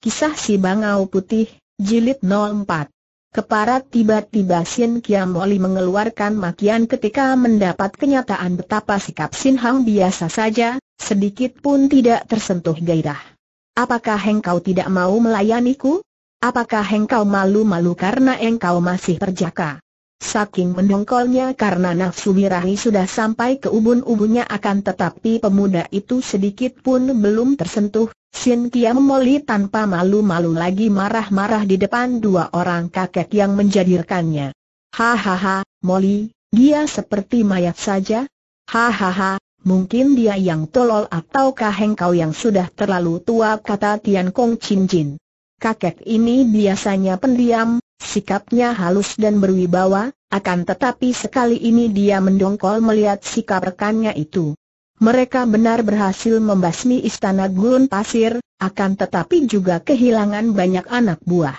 Kisah si Bangau Putih, Jilid 04 Keparat tiba-tiba Sin Kiam Oli mengeluarkan makian ketika mendapat kenyataan betapa sikap Sin Hang biasa saja, sedikit pun tidak tersentuh gairah. Apakah engkau tidak mau melayaniku? Apakah engkau malu-malu karena engkau masih terjaga? Saking mendongkolnya karena nafsu birahi sudah sampai ke ubun-ubunnya akan tetapi pemuda itu sedikit pun belum tersentuh, Xin Kiam Moli tanpa malu-malu lagi marah-marah di depan dua orang kakek yang menjadirkannya. Hahaha, Moli, dia seperti mayat saja? Hahaha, mungkin dia yang tolol ataukah engkau yang sudah terlalu tua kata Tian Kong Chin Jin. Kakek ini biasanya pendiam, sikapnya halus dan berwibawa, akan tetapi sekali ini dia mendongkol melihat sikap rekannya itu. Mereka benar berhasil membasmi istana gurun pasir, akan tetapi juga kehilangan banyak anak buah.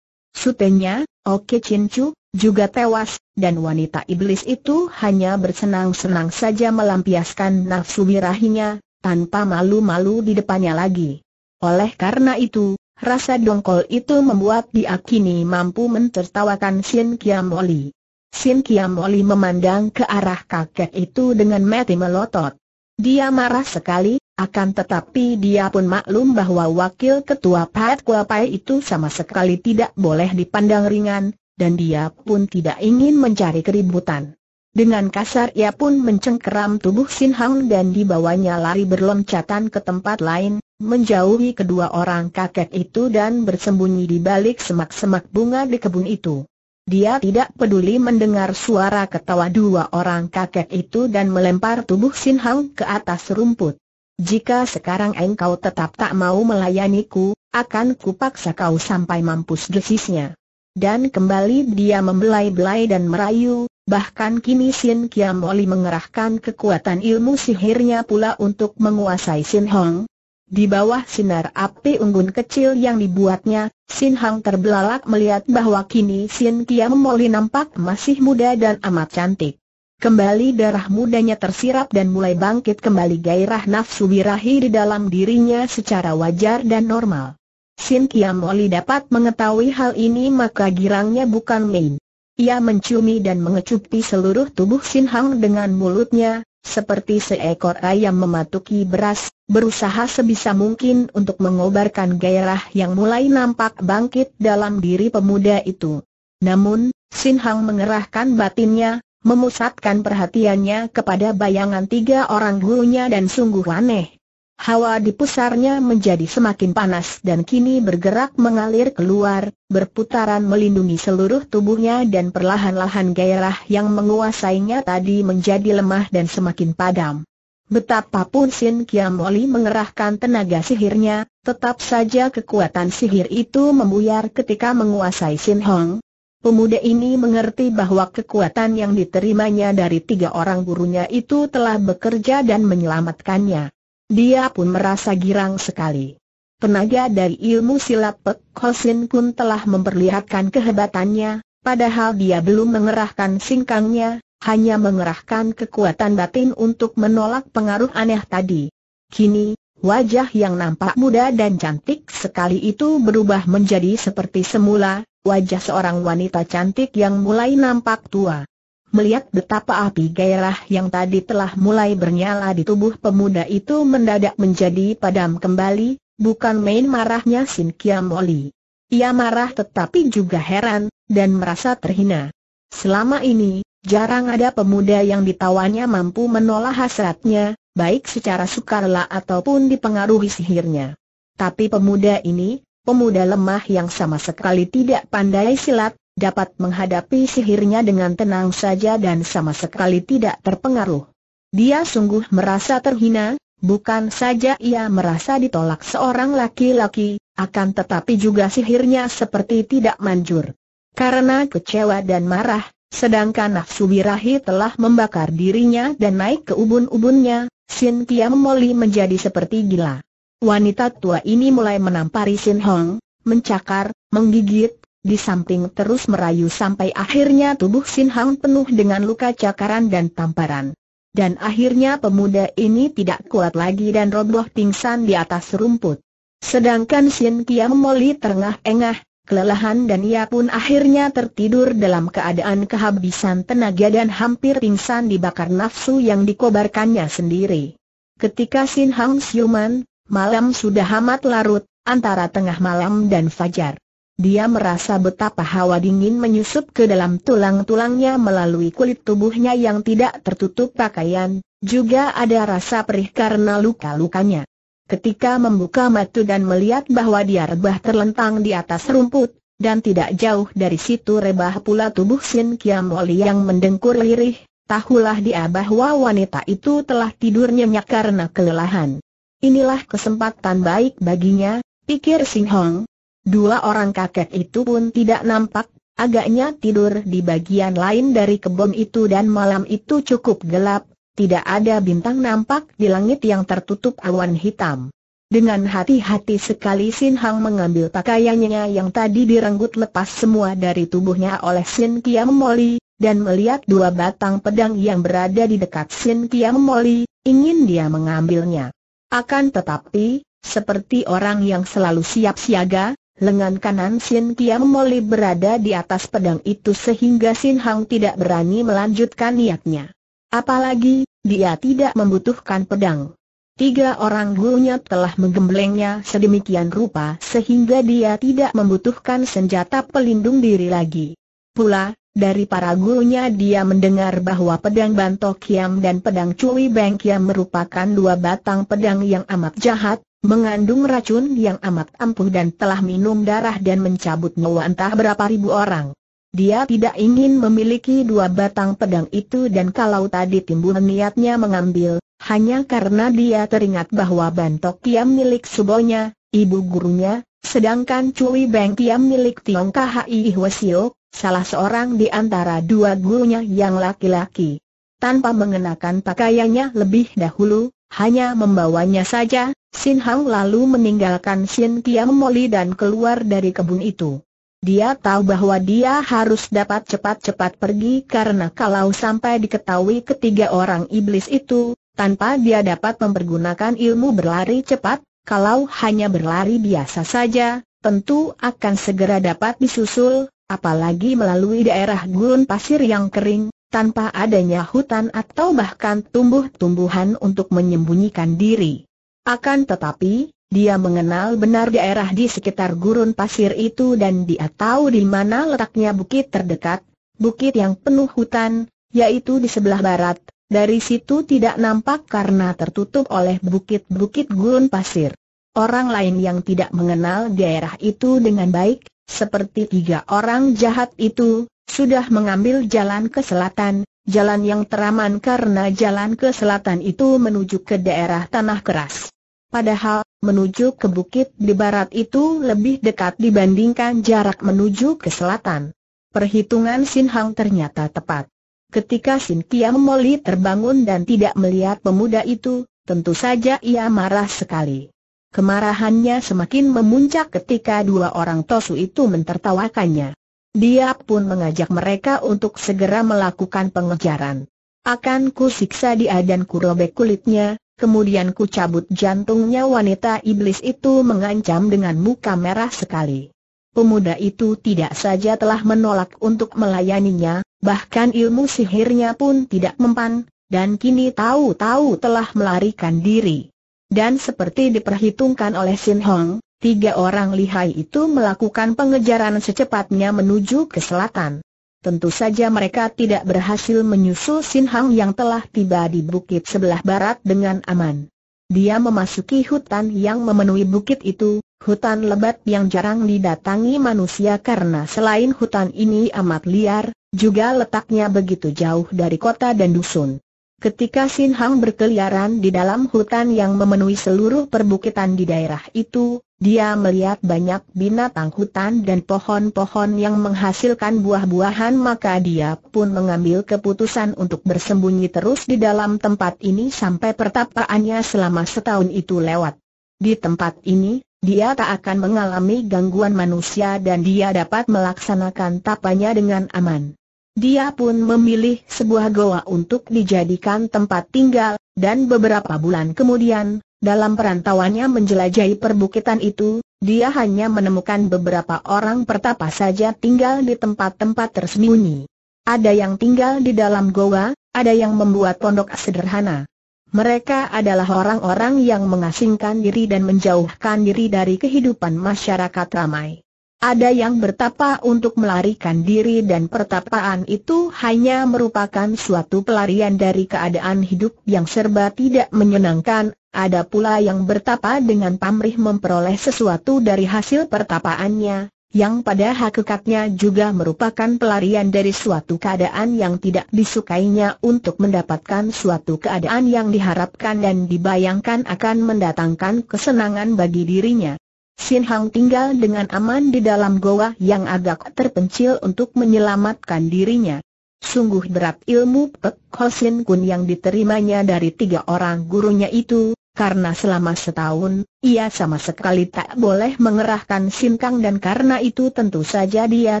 Sutenya, Oke Cincu, juga tewas, dan wanita iblis itu hanya bersenang-senang saja melampiaskan nafsu birahinya, tanpa malu-malu di depannya lagi. Oleh karena itu, rasa dongkol itu membuat dia kini mampu mentertawakan Sin Kiamoli. Sin Kiamoli memandang ke arah kakek itu dengan mati melotot. Dia marah sekali, akan tetapi dia pun maklum bahwa wakil ketua Pat Kuapai itu sama sekali tidak boleh dipandang ringan, dan dia pun tidak ingin mencari keributan. Dengan kasar ia pun mencengkeram tubuh Sin Hang dan dibawanya lari berloncatan ke tempat lain, menjauhi kedua orang kakek itu dan bersembunyi di balik semak-semak bunga di kebun itu. Dia tidak peduli mendengar suara ketawa dua orang kakek itu dan melempar tubuh Sin Hang ke atas rumput. Jika sekarang engkau tetap tak mau melayaniku, akan kupaksa kau sampai mampus desisnya. Dan kembali dia membelai-belai dan merayu, bahkan kini Sin Kiamoli mengerahkan kekuatan ilmu sihirnya pula untuk menguasai Sin Hong, di bawah sinar api unggun kecil yang dibuatnya, Sin Hang terbelalak melihat bahwa kini Sin Kiam Moli nampak masih muda dan amat cantik. Kembali darah mudanya tersirap dan mulai bangkit kembali gairah nafsu birahi di dalam dirinya secara wajar dan normal. Sin Kiam Moli dapat mengetahui hal ini maka girangnya bukan main. Ia menciumi dan mengecupi seluruh tubuh Sin Hang dengan mulutnya, seperti seekor ayam mematuki beras, berusaha sebisa mungkin untuk mengobarkan gairah yang mulai nampak bangkit dalam diri pemuda itu. Namun, Sin Hang mengerahkan batinnya, memusatkan perhatiannya kepada bayangan tiga orang gurunya dan sungguh aneh hawa di pusarnya menjadi semakin panas dan kini bergerak mengalir keluar, berputaran melindungi seluruh tubuhnya dan perlahan-lahan gairah yang menguasainya tadi menjadi lemah dan semakin padam. Betapapun Sin Kiamoli mengerahkan tenaga sihirnya, tetap saja kekuatan sihir itu membuyar ketika menguasai Sin Hong, Pemuda ini mengerti bahwa kekuatan yang diterimanya dari tiga orang gurunya itu telah bekerja dan menyelamatkannya. Dia pun merasa girang sekali. Tenaga dari ilmu silat Pek Kosin pun telah memperlihatkan kehebatannya, padahal dia belum mengerahkan singkangnya, hanya mengerahkan kekuatan batin untuk menolak pengaruh aneh tadi. Kini, Wajah yang nampak muda dan cantik sekali itu berubah menjadi seperti semula, wajah seorang wanita cantik yang mulai nampak tua. Melihat betapa api gairah yang tadi telah mulai bernyala di tubuh pemuda itu mendadak menjadi padam kembali, bukan main marahnya Sin Kiam Oli. Ia marah tetapi juga heran, dan merasa terhina. Selama ini, jarang ada pemuda yang ditawannya mampu menolak hasratnya, baik secara sukarela ataupun dipengaruhi sihirnya. Tapi pemuda ini, pemuda lemah yang sama sekali tidak pandai silat, dapat menghadapi sihirnya dengan tenang saja dan sama sekali tidak terpengaruh. Dia sungguh merasa terhina, bukan saja ia merasa ditolak seorang laki-laki, akan tetapi juga sihirnya seperti tidak manjur. Karena kecewa dan marah, sedangkan nafsu birahi telah membakar dirinya dan naik ke ubun-ubunnya, Sin Kiam Moli menjadi seperti gila. Wanita tua ini mulai menampari Sin Hong, mencakar, menggigit, di samping terus merayu sampai akhirnya tubuh Sin Hang penuh dengan luka cakaran dan tamparan. Dan akhirnya pemuda ini tidak kuat lagi dan roboh pingsan di atas rumput. Sedangkan Sin Kiam Moli terengah-engah, kelelahan dan ia pun akhirnya tertidur dalam keadaan kehabisan tenaga dan hampir pingsan dibakar nafsu yang dikobarkannya sendiri. Ketika Sin Hang Siuman, malam sudah amat larut, antara tengah malam dan fajar. Dia merasa betapa hawa dingin menyusup ke dalam tulang-tulangnya melalui kulit tubuhnya yang tidak tertutup pakaian, juga ada rasa perih karena luka-lukanya. Ketika membuka mata dan melihat bahwa dia rebah terlentang di atas rumput, dan tidak jauh dari situ rebah pula tubuh Sin Kiam Kiamoli yang mendengkur lirih, tahulah dia bahwa wanita itu telah tidur nyenyak karena kelelahan. Inilah kesempatan baik baginya, pikir Sing Hong, Dua orang kakek itu pun tidak nampak, agaknya tidur di bagian lain dari kebun itu dan malam itu cukup gelap, tidak ada bintang nampak di langit yang tertutup awan hitam. Dengan hati-hati sekali Sin Hang mengambil pakaiannya yang tadi direnggut lepas semua dari tubuhnya oleh Sin Kiam Moli, dan melihat dua batang pedang yang berada di dekat Sin Kiam Moli, ingin dia mengambilnya. Akan tetapi, seperti orang yang selalu siap siaga, Lengan kanan Sin Kiam Moli berada di atas pedang itu sehingga Sin Hang tidak berani melanjutkan niatnya. Apalagi, dia tidak membutuhkan pedang. Tiga orang gurunya telah menggemblengnya sedemikian rupa sehingga dia tidak membutuhkan senjata pelindung diri lagi. Pula, dari para gurunya dia mendengar bahwa pedang Bantok Kiam dan pedang Cui Beng Kiam merupakan dua batang pedang yang amat jahat, mengandung racun yang amat ampuh dan telah minum darah dan mencabut nyawa entah berapa ribu orang. Dia tidak ingin memiliki dua batang pedang itu dan kalau tadi timbul niatnya mengambil, hanya karena dia teringat bahwa bantok kiam milik subonya, ibu gurunya, sedangkan cui beng kiam milik Tiong Khai Hwasio, salah seorang di antara dua gurunya yang laki-laki. Tanpa mengenakan pakaiannya lebih dahulu, hanya membawanya saja, Sin Hang lalu meninggalkan Sin Tiam Moli dan keluar dari kebun itu. Dia tahu bahwa dia harus dapat cepat-cepat pergi karena kalau sampai diketahui ketiga orang iblis itu, tanpa dia dapat mempergunakan ilmu berlari cepat, kalau hanya berlari biasa saja, tentu akan segera dapat disusul, apalagi melalui daerah gurun pasir yang kering, tanpa adanya hutan atau bahkan tumbuh-tumbuhan untuk menyembunyikan diri. Akan tetapi, dia mengenal benar daerah di sekitar gurun pasir itu dan dia tahu di mana letaknya bukit terdekat, bukit yang penuh hutan, yaitu di sebelah barat, dari situ tidak nampak karena tertutup oleh bukit-bukit gurun pasir. Orang lain yang tidak mengenal daerah itu dengan baik, seperti tiga orang jahat itu, sudah mengambil jalan ke selatan, jalan yang teraman karena jalan ke selatan itu menuju ke daerah tanah keras. Padahal, menuju ke bukit di barat itu lebih dekat dibandingkan jarak menuju ke selatan. Perhitungan Sin Hang ternyata tepat. Ketika Sin Kiam Moli terbangun dan tidak melihat pemuda itu, tentu saja ia marah sekali. Kemarahannya semakin memuncak ketika dua orang tosu itu mentertawakannya. Dia pun mengajak mereka untuk segera melakukan pengejaran. Akan ku siksa dia dan ku robek kulitnya, kemudian ku cabut jantungnya wanita iblis itu mengancam dengan muka merah sekali. Pemuda itu tidak saja telah menolak untuk melayaninya, bahkan ilmu sihirnya pun tidak mempan, dan kini tahu-tahu telah melarikan diri. Dan seperti diperhitungkan oleh Sin Hong, tiga orang lihai itu melakukan pengejaran secepatnya menuju ke selatan. Tentu saja mereka tidak berhasil menyusul Sin Hong yang telah tiba di bukit sebelah barat dengan aman. Dia memasuki hutan yang memenuhi bukit itu, hutan lebat yang jarang didatangi manusia karena selain hutan ini amat liar, juga letaknya begitu jauh dari kota dan dusun. Ketika Sin Hang berkeliaran di dalam hutan yang memenuhi seluruh perbukitan di daerah itu, dia melihat banyak binatang hutan dan pohon-pohon yang menghasilkan buah-buahan maka dia pun mengambil keputusan untuk bersembunyi terus di dalam tempat ini sampai pertapaannya selama setahun itu lewat. Di tempat ini, dia tak akan mengalami gangguan manusia dan dia dapat melaksanakan tapanya dengan aman. Dia pun memilih sebuah goa untuk dijadikan tempat tinggal, dan beberapa bulan kemudian, dalam perantauannya menjelajahi perbukitan itu, dia hanya menemukan beberapa orang pertapa saja tinggal di tempat-tempat tersembunyi. Ada yang tinggal di dalam goa, ada yang membuat pondok sederhana. Mereka adalah orang-orang yang mengasingkan diri dan menjauhkan diri dari kehidupan masyarakat ramai. Ada yang bertapa untuk melarikan diri dan pertapaan itu hanya merupakan suatu pelarian dari keadaan hidup yang serba tidak menyenangkan, ada pula yang bertapa dengan pamrih memperoleh sesuatu dari hasil pertapaannya, yang pada hakikatnya juga merupakan pelarian dari suatu keadaan yang tidak disukainya untuk mendapatkan suatu keadaan yang diharapkan dan dibayangkan akan mendatangkan kesenangan bagi dirinya. Sin Hang tinggal dengan aman di dalam goa yang agak terpencil untuk menyelamatkan dirinya. Sungguh berat ilmu Pek Sin Kun yang diterimanya dari tiga orang gurunya itu, karena selama setahun, ia sama sekali tak boleh mengerahkan sin kang dan karena itu tentu saja dia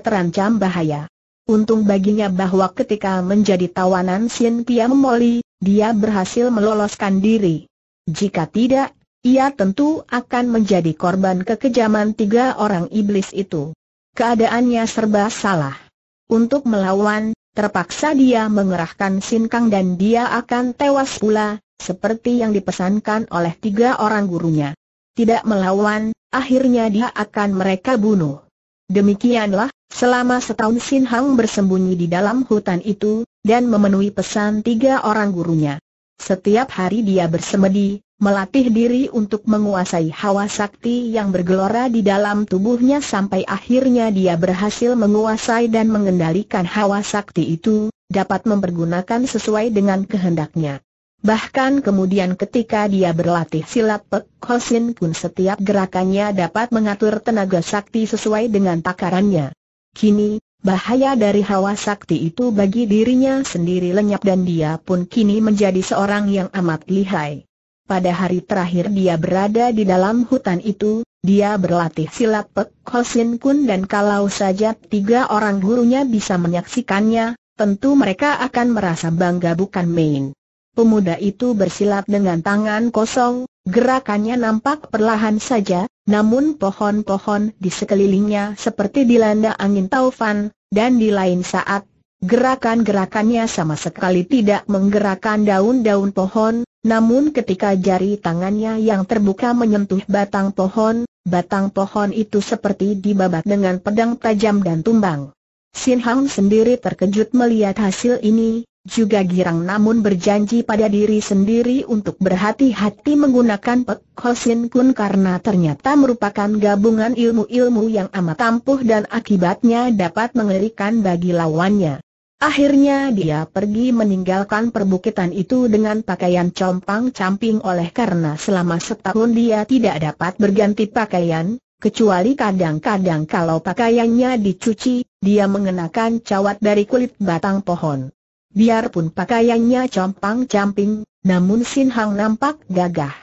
terancam bahaya. Untung baginya bahwa ketika menjadi tawanan Sin Pia Moli, dia berhasil meloloskan diri. Jika tidak, ia tentu akan menjadi korban kekejaman tiga orang iblis itu. Keadaannya serba salah. Untuk melawan, terpaksa dia mengerahkan sinkang dan dia akan tewas pula, seperti yang dipesankan oleh tiga orang gurunya. Tidak melawan, akhirnya dia akan mereka bunuh. Demikianlah, selama setahun Sin Hang bersembunyi di dalam hutan itu, dan memenuhi pesan tiga orang gurunya. Setiap hari dia bersemedi, melatih diri untuk menguasai hawa sakti yang bergelora di dalam tubuhnya sampai akhirnya dia berhasil menguasai dan mengendalikan hawa sakti itu, dapat mempergunakan sesuai dengan kehendaknya. Bahkan kemudian ketika dia berlatih silat Pek Hosin Kun setiap gerakannya dapat mengatur tenaga sakti sesuai dengan takarannya. Kini, Bahaya dari hawa sakti itu bagi dirinya sendiri lenyap dan dia pun kini menjadi seorang yang amat lihai pada hari terakhir dia berada di dalam hutan itu, dia berlatih silat Pek Hosin Kun dan kalau saja tiga orang gurunya bisa menyaksikannya, tentu mereka akan merasa bangga bukan main. Pemuda itu bersilat dengan tangan kosong, gerakannya nampak perlahan saja, namun pohon-pohon di sekelilingnya seperti dilanda angin taufan, dan di lain saat Gerakan-gerakannya sama sekali tidak menggerakkan daun-daun pohon, namun ketika jari tangannya yang terbuka menyentuh batang pohon, batang pohon itu seperti dibabat dengan pedang tajam dan tumbang. Sin Hang sendiri terkejut melihat hasil ini, juga girang namun berjanji pada diri sendiri untuk berhati-hati menggunakan Pek Sin Kun karena ternyata merupakan gabungan ilmu-ilmu yang amat ampuh dan akibatnya dapat mengerikan bagi lawannya. Akhirnya dia pergi meninggalkan perbukitan itu dengan pakaian compang-camping oleh karena selama setahun dia tidak dapat berganti pakaian, kecuali kadang-kadang kalau pakaiannya dicuci, dia mengenakan cawat dari kulit batang pohon. Biarpun pakaiannya compang-camping, namun Sin Hang nampak gagah.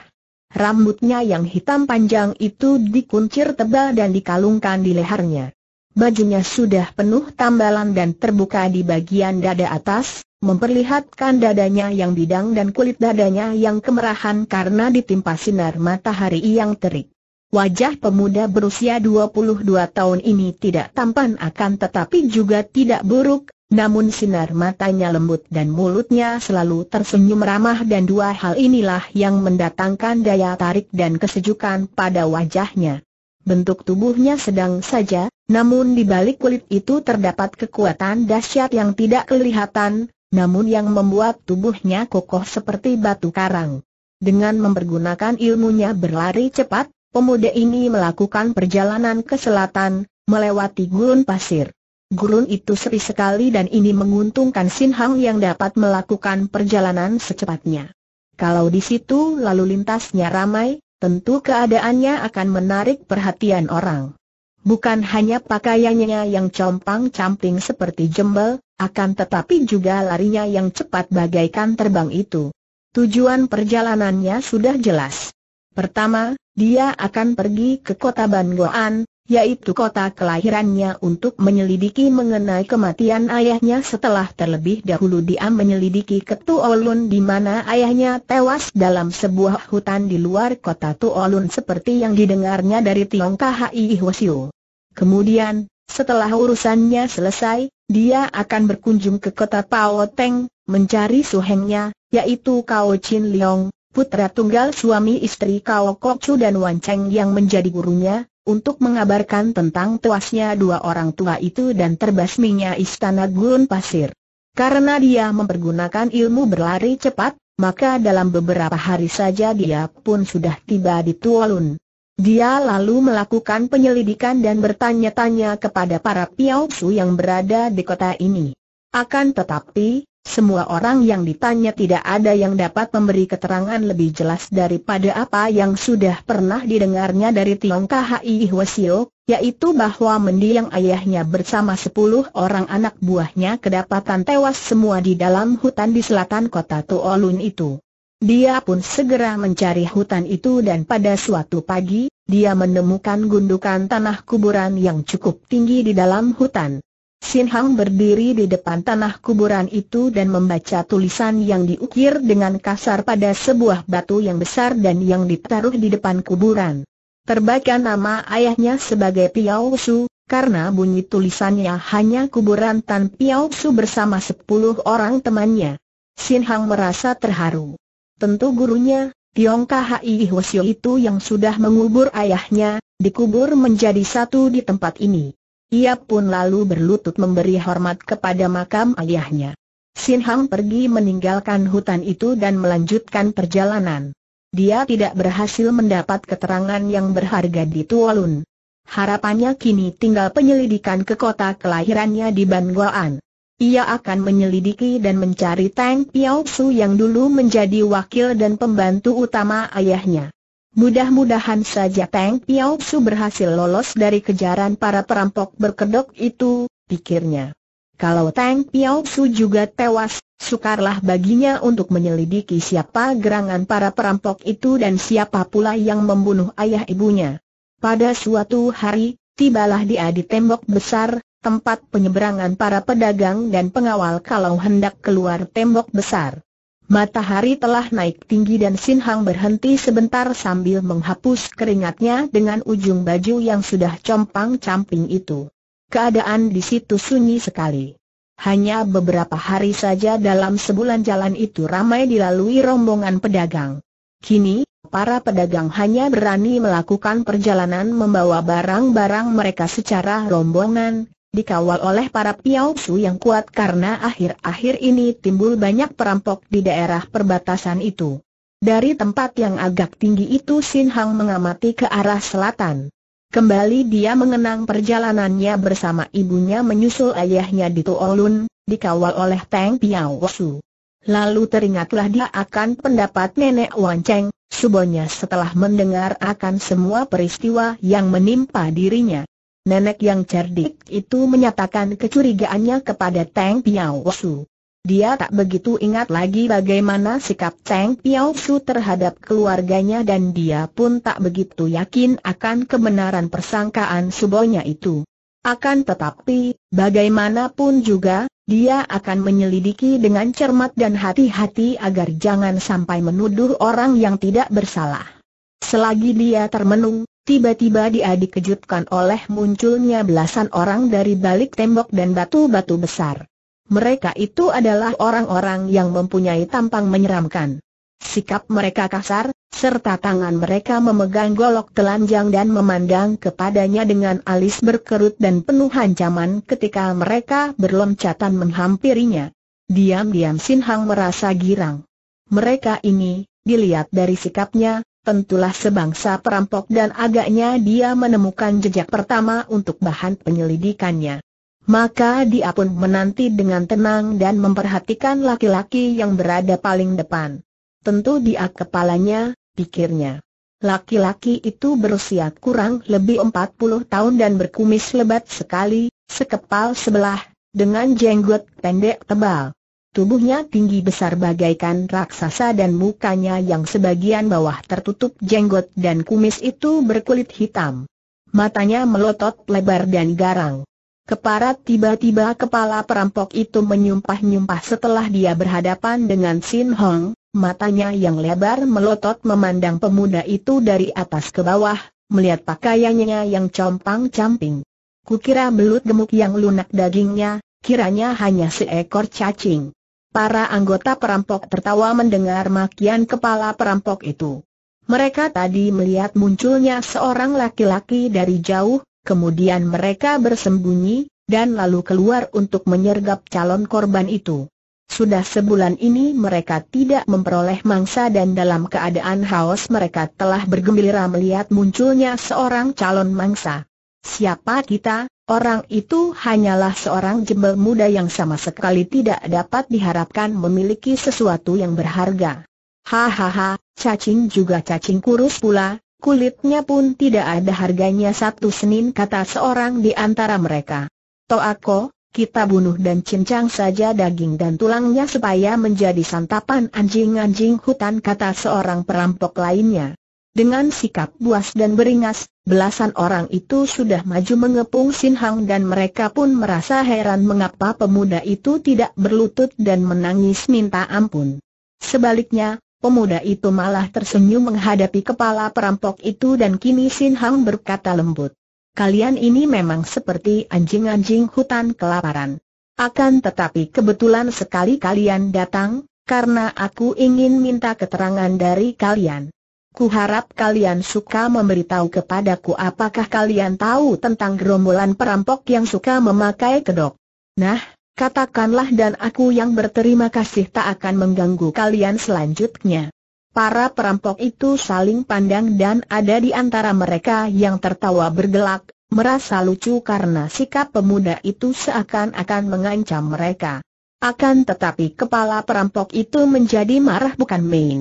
Rambutnya yang hitam panjang itu dikuncir tebal dan dikalungkan di lehernya. Bajunya sudah penuh tambalan dan terbuka di bagian dada atas, memperlihatkan dadanya yang bidang dan kulit dadanya yang kemerahan karena ditimpa sinar matahari yang terik. Wajah pemuda berusia 22 tahun ini tidak tampan akan tetapi juga tidak buruk, namun sinar matanya lembut dan mulutnya selalu tersenyum ramah dan dua hal inilah yang mendatangkan daya tarik dan kesejukan pada wajahnya. Bentuk tubuhnya sedang saja, namun di balik kulit itu terdapat kekuatan dahsyat yang tidak kelihatan, namun yang membuat tubuhnya kokoh seperti batu karang. Dengan mempergunakan ilmunya berlari cepat, pemuda ini melakukan perjalanan ke selatan, melewati gurun pasir. Gurun itu sepi sekali dan ini menguntungkan Sin Hang yang dapat melakukan perjalanan secepatnya. Kalau di situ lalu lintasnya ramai, tentu keadaannya akan menarik perhatian orang. Bukan hanya pakaiannya yang compang-camping seperti jembel, akan tetapi juga larinya yang cepat bagaikan terbang itu. Tujuan perjalanannya sudah jelas. Pertama, dia akan pergi ke kota Bangoan, yaitu kota kelahirannya untuk menyelidiki mengenai kematian ayahnya setelah terlebih dahulu dia menyelidiki ke Tuolun di mana ayahnya tewas dalam sebuah hutan di luar kota Tuolun seperti yang didengarnya dari Tiong Kahai Hwasyu. Kemudian, setelah urusannya selesai, dia akan berkunjung ke kota Paoteng, mencari suhengnya, yaitu Kao Chin Leong, putra tunggal suami istri Kao Kok Chu dan Wan Cheng yang menjadi gurunya, untuk mengabarkan tentang tewasnya dua orang tua itu dan terbasminya istana gurun pasir. Karena dia mempergunakan ilmu berlari cepat, maka dalam beberapa hari saja dia pun sudah tiba di Tualun Dia lalu melakukan penyelidikan dan bertanya-tanya kepada para piaosu yang berada di kota ini. Akan tetapi, semua orang yang ditanya tidak ada yang dapat memberi keterangan lebih jelas daripada apa yang sudah pernah didengarnya dari Tiong Khai Hwasio, yaitu bahwa mendiang ayahnya bersama sepuluh orang anak buahnya kedapatan tewas semua di dalam hutan di selatan kota Tuolun itu. Dia pun segera mencari hutan itu dan pada suatu pagi, dia menemukan gundukan tanah kuburan yang cukup tinggi di dalam hutan. Sin Hang berdiri di depan tanah kuburan itu dan membaca tulisan yang diukir dengan kasar pada sebuah batu yang besar dan yang ditaruh di depan kuburan. Terbaca nama ayahnya sebagai Piao Su, karena bunyi tulisannya hanya kuburan Tan Piao Su bersama sepuluh orang temannya. Sin Hang merasa terharu. Tentu gurunya, Tiong Kahai Hwasyo itu yang sudah mengubur ayahnya, dikubur menjadi satu di tempat ini. Ia pun lalu berlutut memberi hormat kepada makam ayahnya. Sin Hang pergi meninggalkan hutan itu dan melanjutkan perjalanan. Dia tidak berhasil mendapat keterangan yang berharga di Tualun. Harapannya kini tinggal penyelidikan ke kota kelahirannya di Bangwaan. Ia akan menyelidiki dan mencari Tang Piao Su yang dulu menjadi wakil dan pembantu utama ayahnya. Mudah-mudahan saja Peng Piao Su berhasil lolos dari kejaran para perampok berkedok itu, pikirnya. Kalau Tang Piao Su juga tewas, sukarlah baginya untuk menyelidiki siapa gerangan para perampok itu dan siapa pula yang membunuh ayah ibunya. Pada suatu hari, tibalah dia di tembok besar, tempat penyeberangan para pedagang dan pengawal kalau hendak keluar tembok besar. Matahari telah naik tinggi dan Sin Hang berhenti sebentar sambil menghapus keringatnya dengan ujung baju yang sudah compang-camping itu. Keadaan di situ sunyi sekali. Hanya beberapa hari saja dalam sebulan jalan itu ramai dilalui rombongan pedagang. Kini, para pedagang hanya berani melakukan perjalanan membawa barang-barang mereka secara rombongan, dikawal oleh para Su yang kuat karena akhir-akhir ini timbul banyak perampok di daerah perbatasan itu. Dari tempat yang agak tinggi itu Sin Hang mengamati ke arah selatan. Kembali dia mengenang perjalanannya bersama ibunya menyusul ayahnya di Tuolun, dikawal oleh Teng Su. Lalu teringatlah dia akan pendapat nenek Wan Cheng, subonya setelah mendengar akan semua peristiwa yang menimpa dirinya nenek yang cerdik itu menyatakan kecurigaannya kepada Teng Piao Su. Dia tak begitu ingat lagi bagaimana sikap Teng Piao Su terhadap keluarganya dan dia pun tak begitu yakin akan kebenaran persangkaan subonya itu. Akan tetapi, bagaimanapun juga, dia akan menyelidiki dengan cermat dan hati-hati agar jangan sampai menuduh orang yang tidak bersalah. Selagi dia termenung, Tiba-tiba dia dikejutkan oleh munculnya belasan orang dari balik tembok dan batu-batu besar. Mereka itu adalah orang-orang yang mempunyai tampang menyeramkan. Sikap mereka kasar, serta tangan mereka memegang golok telanjang dan memandang kepadanya dengan alis berkerut dan penuh ancaman ketika mereka berloncatan menghampirinya. Diam-diam Sin Hang merasa girang. Mereka ini, dilihat dari sikapnya, tentulah sebangsa perampok dan agaknya dia menemukan jejak pertama untuk bahan penyelidikannya. Maka dia pun menanti dengan tenang dan memperhatikan laki-laki yang berada paling depan. Tentu dia kepalanya, pikirnya. Laki-laki itu berusia kurang lebih 40 tahun dan berkumis lebat sekali, sekepal sebelah, dengan jenggot pendek tebal. Tubuhnya tinggi besar bagaikan raksasa dan mukanya yang sebagian bawah tertutup jenggot dan kumis itu berkulit hitam. Matanya melotot lebar dan garang. Keparat tiba-tiba kepala perampok itu menyumpah-nyumpah setelah dia berhadapan dengan Sin Hong, matanya yang lebar melotot memandang pemuda itu dari atas ke bawah, melihat pakaiannya yang compang-camping. Kukira belut gemuk yang lunak dagingnya, kiranya hanya seekor cacing. Para anggota perampok tertawa mendengar makian kepala perampok itu. Mereka tadi melihat munculnya seorang laki-laki dari jauh, kemudian mereka bersembunyi, dan lalu keluar untuk menyergap calon korban itu. Sudah sebulan ini mereka tidak memperoleh mangsa dan dalam keadaan haus mereka telah bergembira melihat munculnya seorang calon mangsa. Siapa kita, Orang itu hanyalah seorang jembel muda yang sama sekali tidak dapat diharapkan memiliki sesuatu yang berharga. Hahaha, cacing juga cacing kurus pula, kulitnya pun tidak ada harganya satu Senin kata seorang di antara mereka. Toako, kita bunuh dan cincang saja daging dan tulangnya supaya menjadi santapan anjing-anjing hutan kata seorang perampok lainnya. Dengan sikap buas dan beringas, belasan orang itu sudah maju mengepung Sin Hang dan mereka pun merasa heran mengapa pemuda itu tidak berlutut dan menangis minta ampun. Sebaliknya, pemuda itu malah tersenyum menghadapi kepala perampok itu dan kini Sin Hang berkata lembut. Kalian ini memang seperti anjing-anjing hutan kelaparan. Akan tetapi kebetulan sekali kalian datang, karena aku ingin minta keterangan dari kalian. Kuharap kalian suka memberitahu kepadaku apakah kalian tahu tentang gerombolan perampok yang suka memakai kedok. Nah, katakanlah dan aku yang berterima kasih tak akan mengganggu kalian selanjutnya. Para perampok itu saling pandang dan ada di antara mereka yang tertawa bergelak, merasa lucu karena sikap pemuda itu seakan-akan mengancam mereka. Akan tetapi kepala perampok itu menjadi marah bukan main.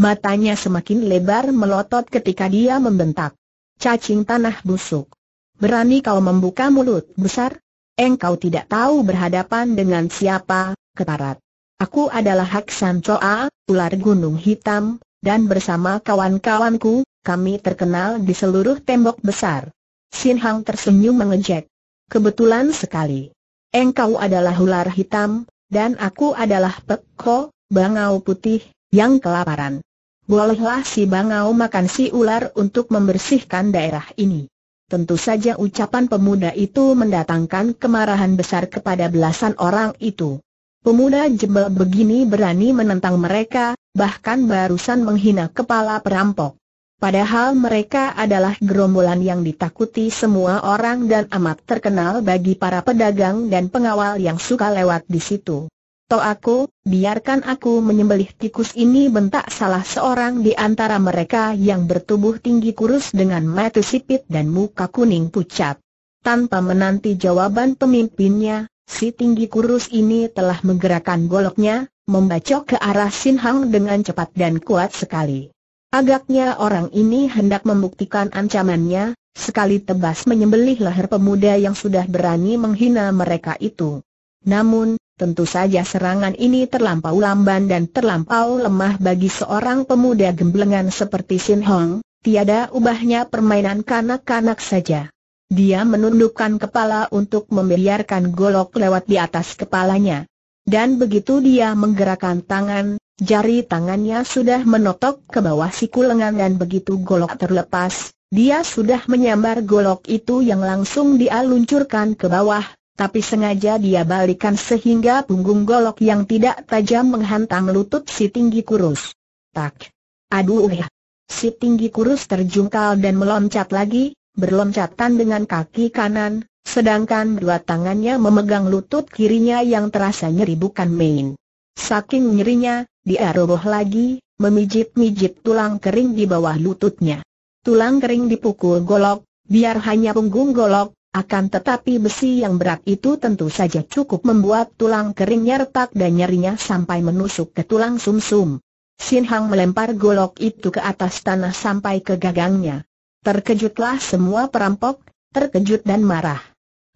Matanya semakin lebar melotot ketika dia membentak. Cacing tanah busuk. Berani kau membuka mulut besar? Engkau tidak tahu berhadapan dengan siapa, ketarat. Aku adalah Hak Choa, ular gunung hitam, dan bersama kawan-kawanku, kami terkenal di seluruh tembok besar. Sin Hang tersenyum mengejek. Kebetulan sekali. Engkau adalah ular hitam, dan aku adalah Ko, bangau putih, yang kelaparan. Bolehlah si bangau makan si ular untuk membersihkan daerah ini. Tentu saja ucapan pemuda itu mendatangkan kemarahan besar kepada belasan orang itu. Pemuda jebel begini berani menentang mereka, bahkan barusan menghina kepala perampok. Padahal mereka adalah gerombolan yang ditakuti semua orang dan amat terkenal bagi para pedagang dan pengawal yang suka lewat di situ. Toto aku, biarkan aku menyembelih tikus ini bentak salah seorang di antara mereka yang bertubuh tinggi kurus dengan mata sipit dan muka kuning pucat. Tanpa menanti jawaban pemimpinnya, si tinggi kurus ini telah menggerakkan goloknya, membacok ke arah Sin Hang dengan cepat dan kuat sekali. Agaknya orang ini hendak membuktikan ancamannya, sekali tebas menyembelih leher pemuda yang sudah berani menghina mereka itu. Namun, Tentu saja serangan ini terlampau lamban dan terlampau lemah bagi seorang pemuda gemblengan seperti Sin Hong, tiada ubahnya permainan kanak-kanak saja. Dia menundukkan kepala untuk membiarkan golok lewat di atas kepalanya. Dan begitu dia menggerakkan tangan, jari tangannya sudah menotok ke bawah siku lengan dan begitu golok terlepas, dia sudah menyambar golok itu yang langsung dia luncurkan ke bawah, tapi sengaja dia balikan sehingga punggung golok yang tidak tajam menghantam lutut si tinggi kurus. Tak. Aduh. ya. Si tinggi kurus terjungkal dan meloncat lagi, berloncatan dengan kaki kanan, sedangkan dua tangannya memegang lutut kirinya yang terasa nyeri bukan main. Saking nyerinya, dia roboh lagi, memijit-mijit tulang kering di bawah lututnya. Tulang kering dipukul golok, biar hanya punggung golok, akan tetapi besi yang berat itu tentu saja cukup membuat tulang keringnya retak dan nyerinya sampai menusuk ke tulang sumsum. -sum. Sin Hang melempar golok itu ke atas tanah sampai ke gagangnya. Terkejutlah semua perampok, terkejut dan marah.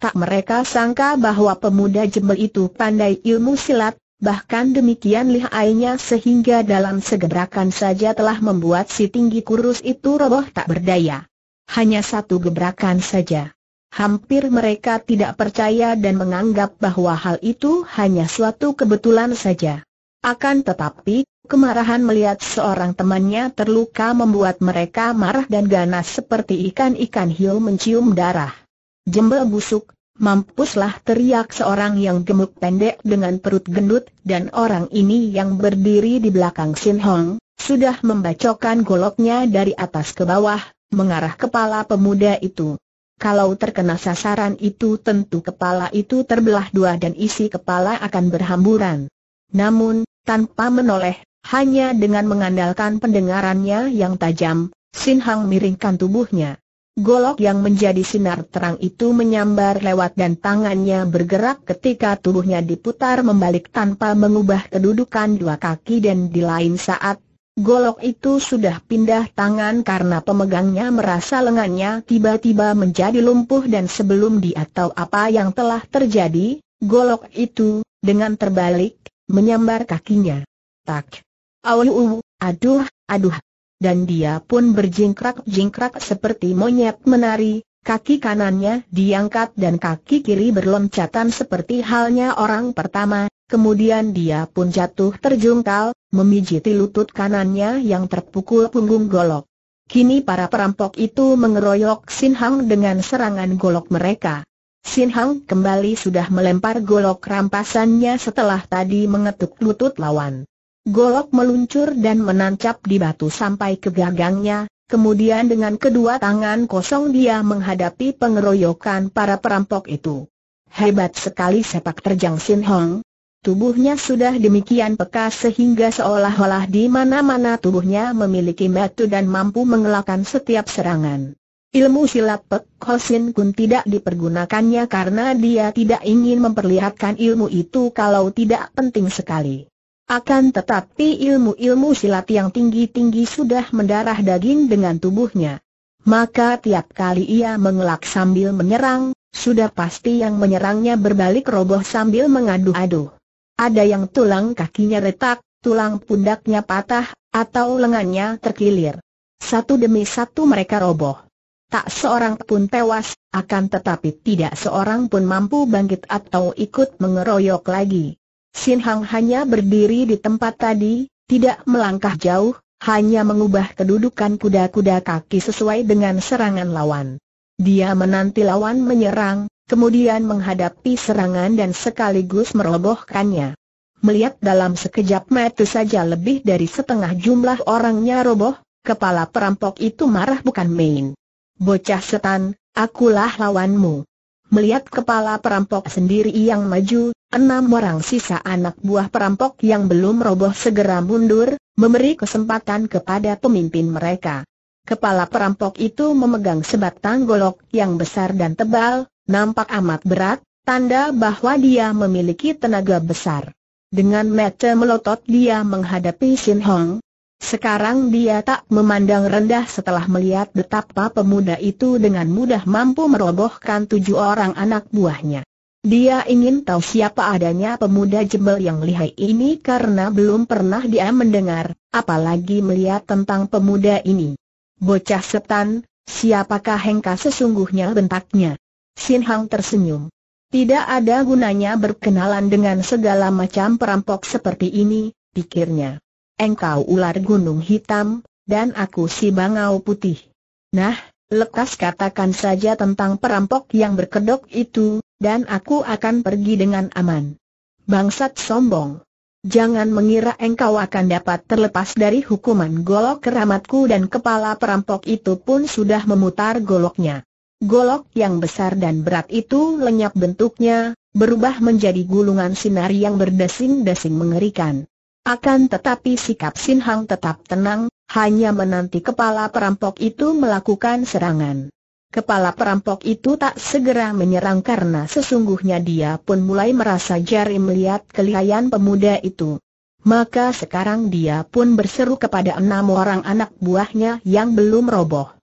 Tak mereka sangka bahwa pemuda jembel itu pandai ilmu silat, bahkan demikian lihainya sehingga dalam segebrakan saja telah membuat si tinggi kurus itu roboh tak berdaya. Hanya satu gebrakan saja. Hampir mereka tidak percaya dan menganggap bahwa hal itu hanya suatu kebetulan saja. Akan tetapi, kemarahan melihat seorang temannya terluka membuat mereka marah dan ganas seperti ikan-ikan hiu mencium darah. Jembel busuk, mampuslah teriak seorang yang gemuk pendek dengan perut gendut dan orang ini yang berdiri di belakang Sin Hong, sudah membacokan goloknya dari atas ke bawah, mengarah kepala pemuda itu. Kalau terkena sasaran itu tentu kepala itu terbelah dua dan isi kepala akan berhamburan. Namun, tanpa menoleh, hanya dengan mengandalkan pendengarannya yang tajam, Sin Hang miringkan tubuhnya. Golok yang menjadi sinar terang itu menyambar lewat dan tangannya bergerak ketika tubuhnya diputar membalik tanpa mengubah kedudukan dua kaki dan di lain saat, Golok itu sudah pindah tangan karena pemegangnya merasa lengannya tiba-tiba menjadi lumpuh dan sebelum dia tahu apa yang telah terjadi, golok itu, dengan terbalik, menyambar kakinya. Tak. Awu, aduh, aduh. Dan dia pun berjingkrak-jingkrak seperti monyet menari, kaki kanannya diangkat dan kaki kiri berloncatan seperti halnya orang pertama, Kemudian dia pun jatuh terjungkal, memijiti lutut kanannya yang terpukul punggung golok. Kini para perampok itu mengeroyok Sin Hang dengan serangan golok mereka. Sin Hang kembali sudah melempar golok rampasannya setelah tadi mengetuk lutut lawan. Golok meluncur dan menancap di batu sampai ke gagangnya, kemudian dengan kedua tangan kosong dia menghadapi pengeroyokan para perampok itu. Hebat sekali sepak terjang Sin Hong, Tubuhnya sudah demikian peka sehingga seolah-olah di mana-mana tubuhnya memiliki metu dan mampu mengelakkan setiap serangan. Ilmu silat Pek Hosin Kun tidak dipergunakannya karena dia tidak ingin memperlihatkan ilmu itu kalau tidak penting sekali. Akan tetapi ilmu-ilmu silat yang tinggi-tinggi sudah mendarah daging dengan tubuhnya. Maka tiap kali ia mengelak sambil menyerang, sudah pasti yang menyerangnya berbalik roboh sambil mengadu-adu. Ada yang tulang kakinya retak, tulang pundaknya patah, atau lengannya terkilir. Satu demi satu mereka roboh. Tak seorang pun tewas, akan tetapi tidak seorang pun mampu bangkit atau ikut mengeroyok lagi. Sin Hang hanya berdiri di tempat tadi, tidak melangkah jauh, hanya mengubah kedudukan kuda-kuda kaki sesuai dengan serangan lawan. Dia menanti lawan menyerang, kemudian menghadapi serangan dan sekaligus merobohkannya. Melihat dalam sekejap mata saja lebih dari setengah jumlah orangnya roboh, kepala perampok itu marah bukan main. Bocah setan, akulah lawanmu. Melihat kepala perampok sendiri yang maju, enam orang sisa anak buah perampok yang belum roboh segera mundur, memberi kesempatan kepada pemimpin mereka. Kepala perampok itu memegang sebatang golok yang besar dan tebal, nampak amat berat, tanda bahwa dia memiliki tenaga besar. Dengan mata melotot dia menghadapi Sin Hong. Sekarang dia tak memandang rendah setelah melihat betapa pemuda itu dengan mudah mampu merobohkan tujuh orang anak buahnya. Dia ingin tahu siapa adanya pemuda jebel yang lihai ini karena belum pernah dia mendengar, apalagi melihat tentang pemuda ini. Bocah setan, siapakah Hengka sesungguhnya bentaknya? Sin Hang tersenyum. Tidak ada gunanya berkenalan dengan segala macam perampok seperti ini, pikirnya. Engkau ular gunung hitam, dan aku si bangau putih. Nah, lekas katakan saja tentang perampok yang berkedok itu, dan aku akan pergi dengan aman. Bangsat sombong. Jangan mengira engkau akan dapat terlepas dari hukuman golok keramatku dan kepala perampok itu pun sudah memutar goloknya. Golok yang besar dan berat itu lenyap bentuknya, berubah menjadi gulungan sinar yang berdesing-desing mengerikan. Akan tetapi sikap Sin Hang tetap tenang, hanya menanti kepala perampok itu melakukan serangan. Kepala perampok itu tak segera menyerang karena sesungguhnya dia pun mulai merasa jari melihat kelihayan pemuda itu. Maka sekarang dia pun berseru kepada enam orang anak buahnya yang belum roboh.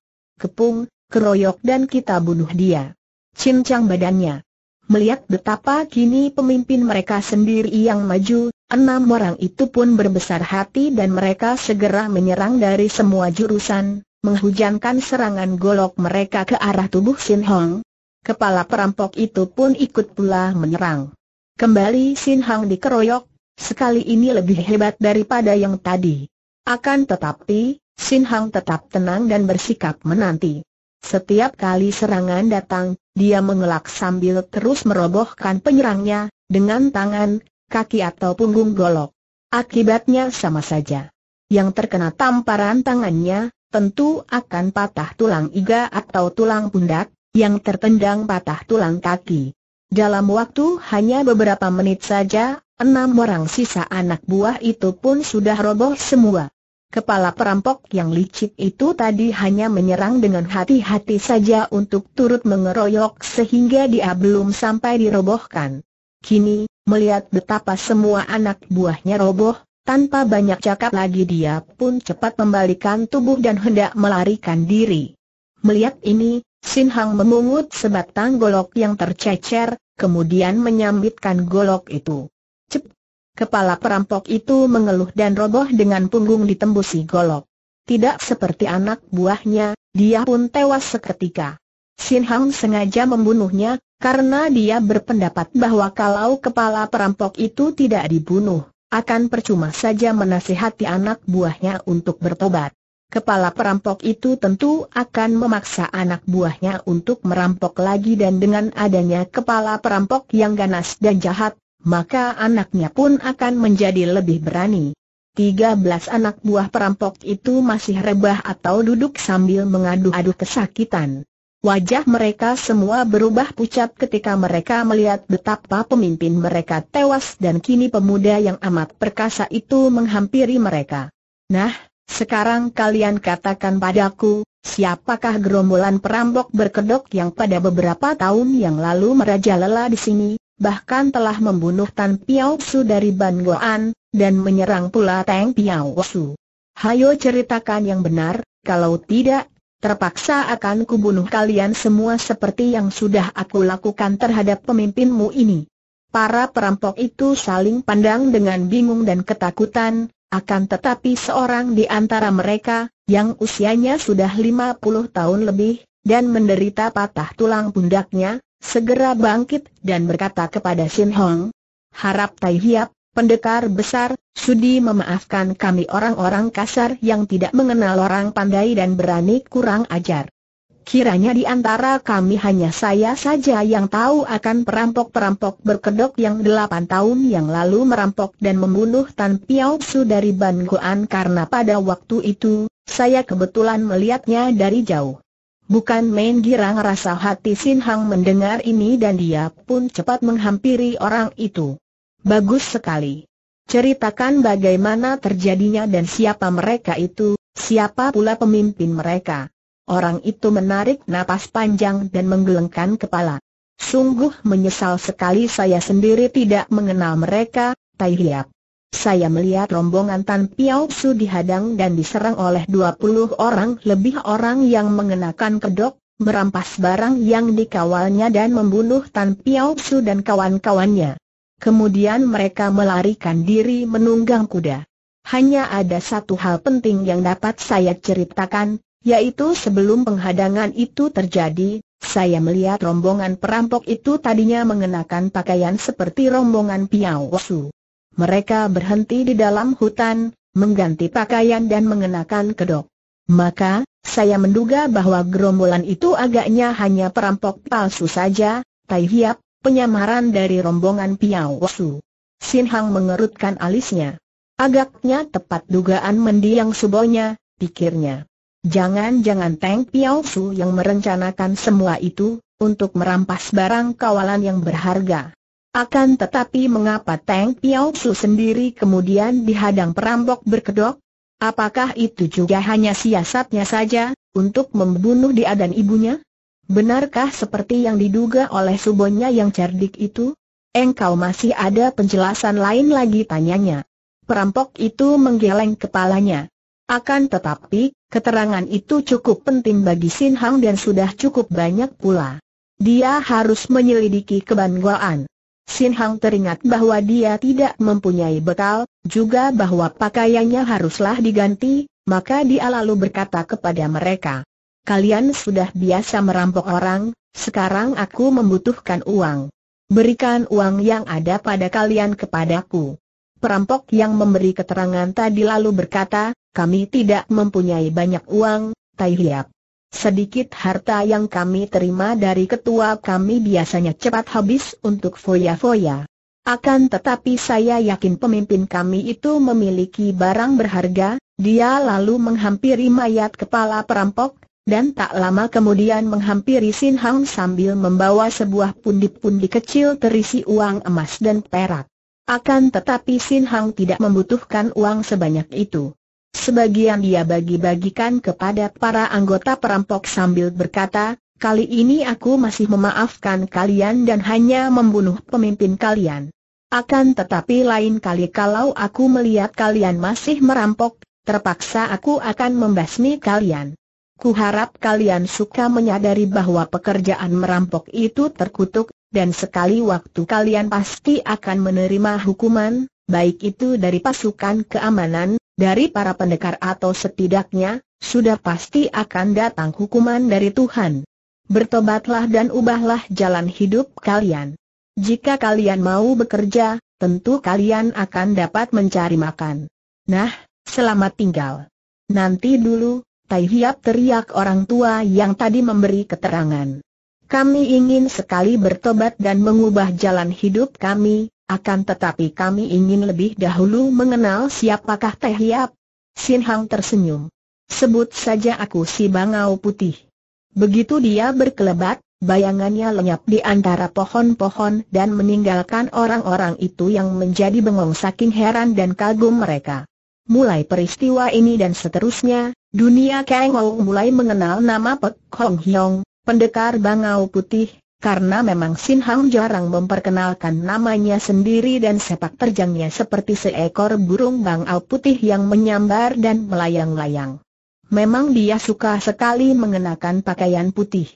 Kepung, keroyok dan kita bunuh dia. Cincang badannya. Melihat betapa kini pemimpin mereka sendiri yang maju, enam orang itu pun berbesar hati dan mereka segera menyerang dari semua jurusan, menghujankan serangan golok mereka ke arah tubuh Sin Hong. Kepala perampok itu pun ikut pula menyerang. Kembali Sin Hong dikeroyok, sekali ini lebih hebat daripada yang tadi. Akan tetapi, Sin Hong tetap tenang dan bersikap menanti. Setiap kali serangan datang, dia mengelak sambil terus merobohkan penyerangnya, dengan tangan, kaki atau punggung golok. Akibatnya sama saja. Yang terkena tamparan tangannya, tentu akan patah tulang iga atau tulang pundak, yang tertendang patah tulang kaki. Dalam waktu hanya beberapa menit saja, enam orang sisa anak buah itu pun sudah roboh semua. Kepala perampok yang licik itu tadi hanya menyerang dengan hati-hati saja untuk turut mengeroyok sehingga dia belum sampai dirobohkan. Kini, melihat betapa semua anak buahnya roboh, tanpa banyak cakap lagi dia pun cepat membalikan tubuh dan hendak melarikan diri. Melihat ini, Sin Hang memungut sebatang golok yang tercecer, kemudian menyambitkan golok itu. Kepala perampok itu mengeluh dan roboh dengan punggung ditembusi golok. Tidak seperti anak buahnya, dia pun tewas seketika. Sin Hang sengaja membunuhnya, karena dia berpendapat bahwa kalau kepala perampok itu tidak dibunuh, akan percuma saja menasihati anak buahnya untuk bertobat. Kepala perampok itu tentu akan memaksa anak buahnya untuk merampok lagi dan dengan adanya kepala perampok yang ganas dan jahat, maka anaknya pun akan menjadi lebih berani. 13 anak buah perampok itu masih rebah atau duduk sambil mengadu-adu kesakitan. Wajah mereka semua berubah pucat ketika mereka melihat betapa pemimpin mereka tewas dan kini pemuda yang amat perkasa itu menghampiri mereka. Nah, sekarang kalian katakan padaku, siapakah gerombolan perampok berkedok yang pada beberapa tahun yang lalu merajalela di sini, bahkan telah membunuh Tan Piao Su dari Ban Goan, dan menyerang pula Tang Piao Su. Hayo ceritakan yang benar, kalau tidak, terpaksa akan kubunuh kalian semua seperti yang sudah aku lakukan terhadap pemimpinmu ini. Para perampok itu saling pandang dengan bingung dan ketakutan, akan tetapi seorang di antara mereka, yang usianya sudah 50 tahun lebih, dan menderita patah tulang pundaknya, segera bangkit dan berkata kepada Sin Hong, Harap Tai Hiap, pendekar besar, sudi memaafkan kami orang-orang kasar yang tidak mengenal orang pandai dan berani kurang ajar. Kiranya di antara kami hanya saya saja yang tahu akan perampok-perampok berkedok yang delapan tahun yang lalu merampok dan membunuh Tan Piao Su dari Ban karena pada waktu itu, saya kebetulan melihatnya dari jauh. Bukan main girang rasa hati Sin Hang mendengar ini dan dia pun cepat menghampiri orang itu. Bagus sekali. Ceritakan bagaimana terjadinya dan siapa mereka itu, siapa pula pemimpin mereka. Orang itu menarik napas panjang dan menggelengkan kepala. Sungguh menyesal sekali saya sendiri tidak mengenal mereka, Tai Hiap. Saya melihat rombongan Tan Piao Su dihadang dan diserang oleh 20 orang lebih orang yang mengenakan kedok, merampas barang yang dikawalnya dan membunuh Tan Piao Su dan kawan-kawannya. Kemudian mereka melarikan diri menunggang kuda. Hanya ada satu hal penting yang dapat saya ceritakan, yaitu sebelum penghadangan itu terjadi, saya melihat rombongan perampok itu tadinya mengenakan pakaian seperti rombongan Piao Su. Mereka berhenti di dalam hutan, mengganti pakaian dan mengenakan kedok. Maka, saya menduga bahwa gerombolan itu agaknya hanya perampok palsu saja, Tai Hiap, penyamaran dari rombongan Piao Wasu. Sin Hang mengerutkan alisnya. Agaknya tepat dugaan mendiang subonya, pikirnya. Jangan-jangan Teng Piao Su yang merencanakan semua itu, untuk merampas barang kawalan yang berharga. Akan tetapi mengapa Tang Piao Su sendiri kemudian dihadang perampok berkedok? Apakah itu juga hanya siasatnya saja, untuk membunuh dia dan ibunya? Benarkah seperti yang diduga oleh subonya yang cerdik itu? Engkau masih ada penjelasan lain lagi tanyanya. Perampok itu menggeleng kepalanya. Akan tetapi, keterangan itu cukup penting bagi Sin Hang dan sudah cukup banyak pula. Dia harus menyelidiki kebanggaan. Sin Hang teringat bahwa dia tidak mempunyai bekal, juga bahwa pakaiannya haruslah diganti, maka dia lalu berkata kepada mereka, Kalian sudah biasa merampok orang, sekarang aku membutuhkan uang. Berikan uang yang ada pada kalian kepadaku. Perampok yang memberi keterangan tadi lalu berkata, kami tidak mempunyai banyak uang, Tai Hiap. Sedikit harta yang kami terima dari ketua kami biasanya cepat habis untuk foya-foya. Akan tetapi saya yakin pemimpin kami itu memiliki barang berharga, dia lalu menghampiri mayat kepala perampok, dan tak lama kemudian menghampiri Sin Hang sambil membawa sebuah pundi-pundi kecil terisi uang emas dan perak. Akan tetapi Sin Hang tidak membutuhkan uang sebanyak itu. Sebagian dia bagi-bagikan kepada para anggota perampok sambil berkata, kali ini aku masih memaafkan kalian dan hanya membunuh pemimpin kalian. Akan tetapi lain kali kalau aku melihat kalian masih merampok, terpaksa aku akan membasmi kalian. Kuharap kalian suka menyadari bahwa pekerjaan merampok itu terkutuk, dan sekali waktu kalian pasti akan menerima hukuman, baik itu dari pasukan keamanan, dari para pendekar atau setidaknya, sudah pasti akan datang hukuman dari Tuhan. Bertobatlah dan ubahlah jalan hidup kalian. Jika kalian mau bekerja, tentu kalian akan dapat mencari makan. Nah, selamat tinggal. Nanti dulu, Tai Hiap teriak orang tua yang tadi memberi keterangan. Kami ingin sekali bertobat dan mengubah jalan hidup kami, akan tetapi kami ingin lebih dahulu mengenal siapakah Teh Hiap. Sin Hang tersenyum. Sebut saja aku si Bangau Putih. Begitu dia berkelebat, bayangannya lenyap di antara pohon-pohon dan meninggalkan orang-orang itu yang menjadi bengong saking heran dan kagum mereka. Mulai peristiwa ini dan seterusnya, dunia Kang mulai mengenal nama Pek Hong Hiong, pendekar Bangau Putih, karena memang Sin Hang jarang memperkenalkan namanya sendiri dan sepak terjangnya seperti seekor burung bangau putih yang menyambar dan melayang-layang. Memang dia suka sekali mengenakan pakaian putih.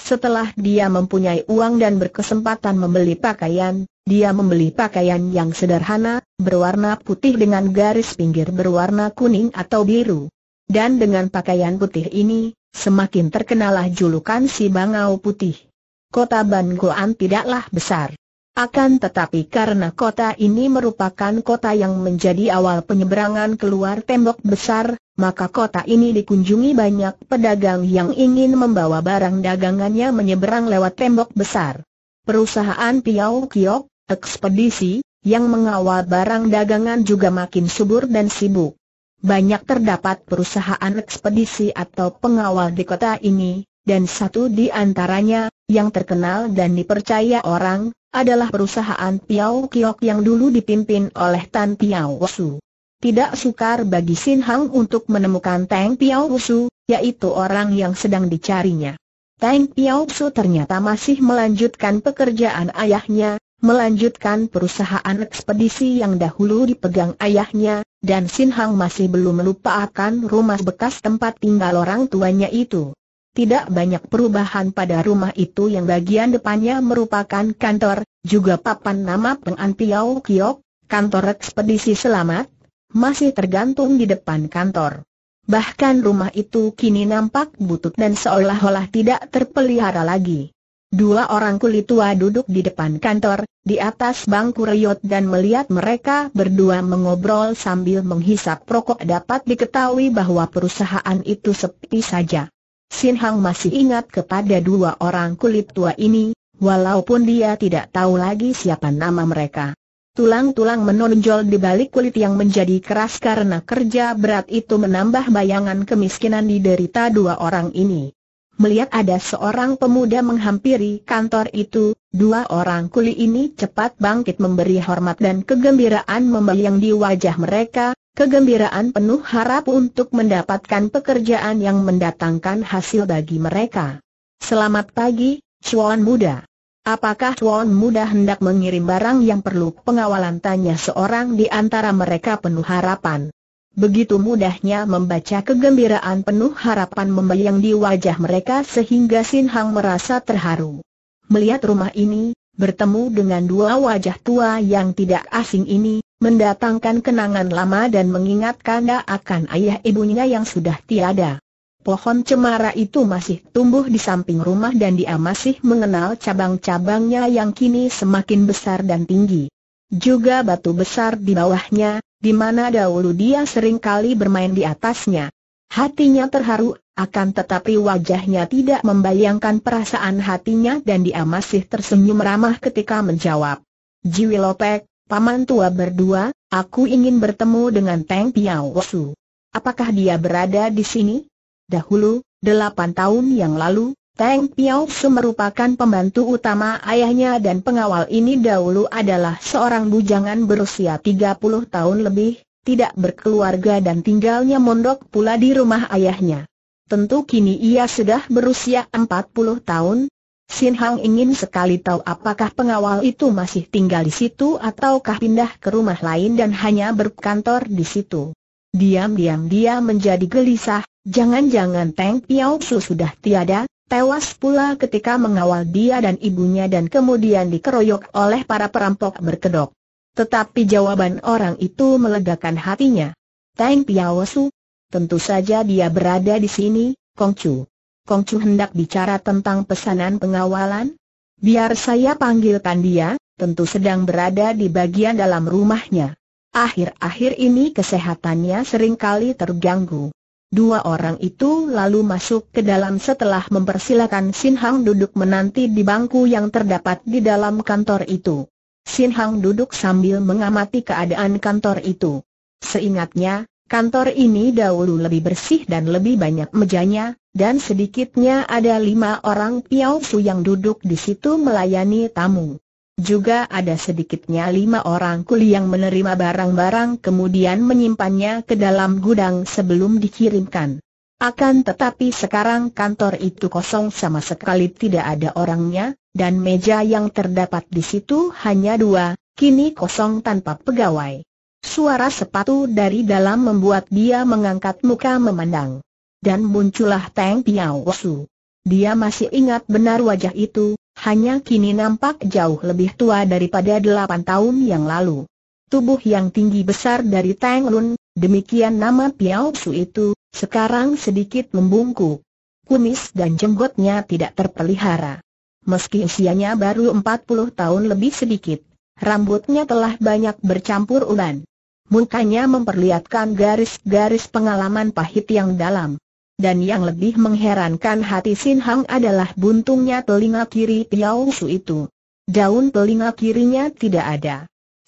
Setelah dia mempunyai uang dan berkesempatan membeli pakaian, dia membeli pakaian yang sederhana, berwarna putih dengan garis pinggir berwarna kuning atau biru. Dan dengan pakaian putih ini, semakin terkenalah julukan si bangau putih kota Ban Goan tidaklah besar. Akan tetapi karena kota ini merupakan kota yang menjadi awal penyeberangan keluar tembok besar, maka kota ini dikunjungi banyak pedagang yang ingin membawa barang dagangannya menyeberang lewat tembok besar. Perusahaan Piau Kiok, ekspedisi, yang mengawal barang dagangan juga makin subur dan sibuk. Banyak terdapat perusahaan ekspedisi atau pengawal di kota ini, dan satu di antaranya, yang terkenal dan dipercaya orang, adalah perusahaan Piao Kiok yang dulu dipimpin oleh Tan Piao Wusu. Tidak sukar bagi Sin Hang untuk menemukan Tang Piao Wusu, yaitu orang yang sedang dicarinya. Tang Piao Wusu ternyata masih melanjutkan pekerjaan ayahnya, melanjutkan perusahaan ekspedisi yang dahulu dipegang ayahnya, dan Sin Hang masih belum melupakan rumah bekas tempat tinggal orang tuanya itu tidak banyak perubahan pada rumah itu yang bagian depannya merupakan kantor, juga papan nama Pengan Piao Kiok, kantor ekspedisi selamat, masih tergantung di depan kantor. Bahkan rumah itu kini nampak butut dan seolah-olah tidak terpelihara lagi. Dua orang kulit tua duduk di depan kantor, di atas bangku reyot dan melihat mereka berdua mengobrol sambil menghisap rokok dapat diketahui bahwa perusahaan itu sepi saja. Sin Hang masih ingat kepada dua orang kulit tua ini, walaupun dia tidak tahu lagi siapa nama mereka. Tulang-tulang menonjol di balik kulit yang menjadi keras karena kerja berat itu menambah bayangan kemiskinan diderita dua orang ini. Melihat ada seorang pemuda menghampiri kantor itu, dua orang kulit ini cepat bangkit memberi hormat dan kegembiraan membayang di wajah mereka, Kegembiraan penuh harap untuk mendapatkan pekerjaan yang mendatangkan hasil bagi mereka. Selamat pagi, Chuan Muda. Apakah Chuan Muda hendak mengirim barang yang perlu pengawalan tanya seorang di antara mereka penuh harapan. Begitu mudahnya membaca kegembiraan penuh harapan membayang di wajah mereka sehingga Sin Hang merasa terharu. Melihat rumah ini, bertemu dengan dua wajah tua yang tidak asing ini, mendatangkan kenangan lama dan mengingatkannya akan ayah ibunya yang sudah tiada. Pohon cemara itu masih tumbuh di samping rumah dan dia masih mengenal cabang-cabangnya yang kini semakin besar dan tinggi. Juga batu besar di bawahnya, di mana dahulu dia sering kali bermain di atasnya. Hatinya terharu akan tetapi wajahnya tidak membayangkan perasaan hatinya dan dia masih tersenyum ramah ketika menjawab. Jiwi Lopek, Paman tua berdua, aku ingin bertemu dengan Teng Piao Wosu. Apakah dia berada di sini? Dahulu, delapan tahun yang lalu, Teng Piao Su merupakan pembantu utama ayahnya dan pengawal ini dahulu adalah seorang bujangan berusia 30 tahun lebih, tidak berkeluarga dan tinggalnya mondok pula di rumah ayahnya. Tentu kini ia sudah berusia 40 tahun, Sin Hang ingin sekali tahu apakah pengawal itu masih tinggal di situ ataukah pindah ke rumah lain dan hanya berkantor di situ. Diam-diam dia menjadi gelisah, jangan-jangan Teng Piao Su sudah tiada, tewas pula ketika mengawal dia dan ibunya dan kemudian dikeroyok oleh para perampok berkedok. Tetapi jawaban orang itu melegakan hatinya. Teng Piao Su, tentu saja dia berada di sini, Kong Chu. Chu hendak bicara tentang pesanan pengawalan? Biar saya panggilkan dia, tentu sedang berada di bagian dalam rumahnya. Akhir-akhir ini kesehatannya sering kali terganggu. Dua orang itu lalu masuk ke dalam setelah mempersilakan Sin Hang duduk menanti di bangku yang terdapat di dalam kantor itu. Sin Hang duduk sambil mengamati keadaan kantor itu. Seingatnya, kantor ini dahulu lebih bersih dan lebih banyak mejanya, dan sedikitnya ada lima orang piau yang duduk di situ melayani tamu. Juga ada sedikitnya lima orang kuli yang menerima barang-barang kemudian menyimpannya ke dalam gudang sebelum dikirimkan. Akan tetapi sekarang kantor itu kosong sama sekali tidak ada orangnya, dan meja yang terdapat di situ hanya dua, kini kosong tanpa pegawai. Suara sepatu dari dalam membuat dia mengangkat muka memandang dan muncullah Tang Piao Su. Dia masih ingat benar wajah itu, hanya kini nampak jauh lebih tua daripada delapan tahun yang lalu. Tubuh yang tinggi besar dari Tang Lun, demikian nama Piao Su itu, sekarang sedikit membungkuk. Kumis dan jenggotnya tidak terpelihara. Meski usianya baru empat puluh tahun lebih sedikit, rambutnya telah banyak bercampur uban. Mukanya memperlihatkan garis-garis pengalaman pahit yang dalam dan yang lebih mengherankan hati Sin Hang adalah buntungnya telinga kiri Piao Su itu. Daun telinga kirinya tidak ada.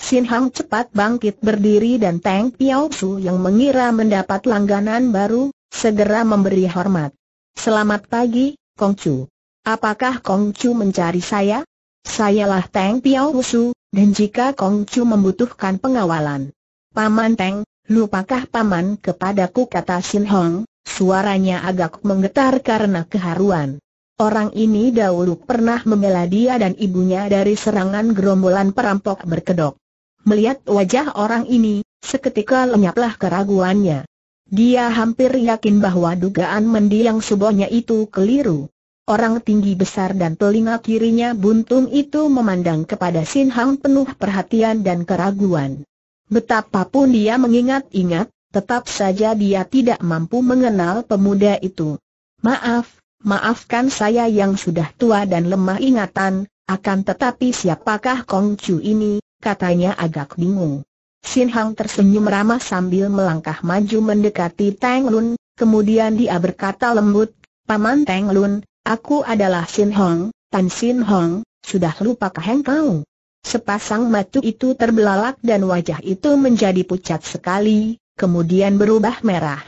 Sin Hang cepat bangkit berdiri dan Tang Piao Su yang mengira mendapat langganan baru, segera memberi hormat. Selamat pagi, Kong Chu. Apakah Kong Chu mencari saya? Sayalah Tang Piao Su, dan jika Kong Chu membutuhkan pengawalan. Paman Teng, lupakah Paman kepadaku kata Sin Hang. Suaranya agak menggetar karena keharuan. Orang ini dahulu pernah membela dia dan ibunya dari serangan gerombolan perampok berkedok. Melihat wajah orang ini, seketika lenyaplah keraguannya. Dia hampir yakin bahwa dugaan mendiang subohnya itu keliru. Orang tinggi besar dan telinga kirinya buntung itu memandang kepada Sin Hang penuh perhatian dan keraguan. Betapapun dia mengingat-ingat, tetap saja dia tidak mampu mengenal pemuda itu. Maaf, maafkan saya yang sudah tua dan lemah ingatan, akan tetapi siapakah Kong Chu ini, katanya agak bingung. Sin Hang tersenyum ramah sambil melangkah maju mendekati Tang Lun, kemudian dia berkata lembut, Paman Tang Lun, aku adalah Sin Hong, Tan Sin Hong, sudah lupakah engkau? Sepasang mata itu terbelalak dan wajah itu menjadi pucat sekali, kemudian berubah merah.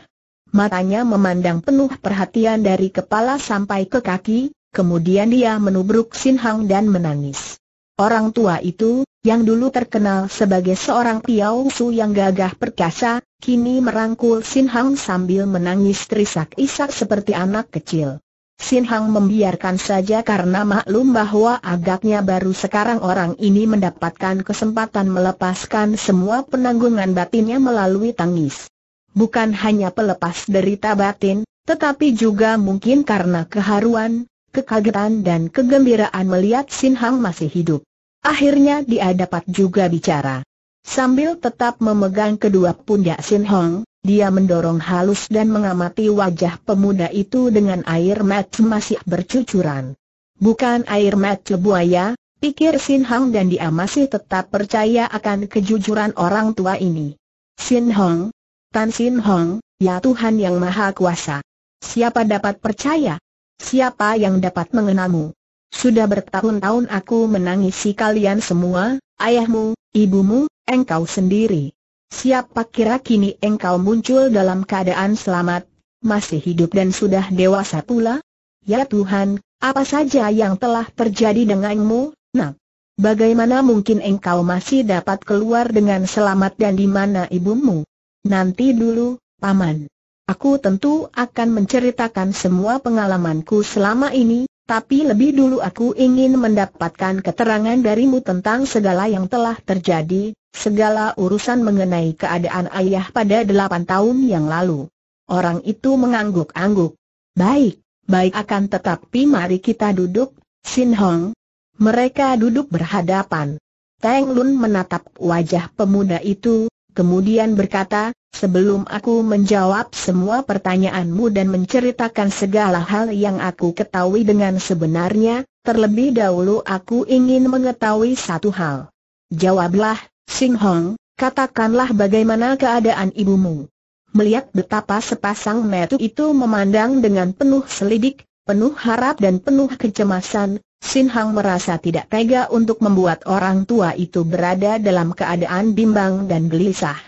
Matanya memandang penuh perhatian dari kepala sampai ke kaki, kemudian dia menubruk Sin Hang dan menangis. Orang tua itu, yang dulu terkenal sebagai seorang Piao Su yang gagah perkasa, kini merangkul Sin Hang sambil menangis terisak-isak seperti anak kecil. Sin Hang membiarkan saja karena maklum bahwa agaknya baru sekarang orang ini mendapatkan kesempatan melepaskan semua penanggungan batinnya melalui tangis. Bukan hanya pelepas derita batin, tetapi juga mungkin karena keharuan, kekagetan dan kegembiraan melihat Sin Hang masih hidup. Akhirnya dia dapat juga bicara. Sambil tetap memegang kedua pundak Sin Hong, dia mendorong halus dan mengamati wajah pemuda itu dengan air mata masih bercucuran. Bukan air mata buaya, pikir Sin Hong dan dia masih tetap percaya akan kejujuran orang tua ini. Sin Hong, Tan Sin Hong, ya Tuhan yang Maha Kuasa. Siapa dapat percaya? Siapa yang dapat mengenalmu? Sudah bertahun-tahun aku menangisi kalian semua, ayahmu, ibumu, engkau sendiri. Siapa kira kini engkau muncul dalam keadaan selamat, masih hidup dan sudah dewasa pula? Ya Tuhan, apa saja yang telah terjadi denganmu, Nah, Bagaimana mungkin engkau masih dapat keluar dengan selamat dan di mana ibumu? Nanti dulu, Paman. Aku tentu akan menceritakan semua pengalamanku selama ini, tapi lebih dulu aku ingin mendapatkan keterangan darimu tentang segala yang telah terjadi, segala urusan mengenai keadaan ayah pada delapan tahun yang lalu. Orang itu mengangguk-angguk. Baik, baik akan tetapi mari kita duduk, Sin Hong. Mereka duduk berhadapan. Teng Lun menatap wajah pemuda itu, kemudian berkata, sebelum aku menjawab semua pertanyaanmu dan menceritakan segala hal yang aku ketahui dengan sebenarnya, terlebih dahulu aku ingin mengetahui satu hal. Jawablah, Sing Hong, katakanlah bagaimana keadaan ibumu. Melihat betapa sepasang metu itu memandang dengan penuh selidik, penuh harap dan penuh kecemasan, Sin Hang merasa tidak tega untuk membuat orang tua itu berada dalam keadaan bimbang dan gelisah.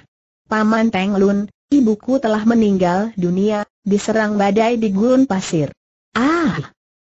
Paman Teng Lun, ibuku telah meninggal dunia, diserang badai di gurun pasir. Ah!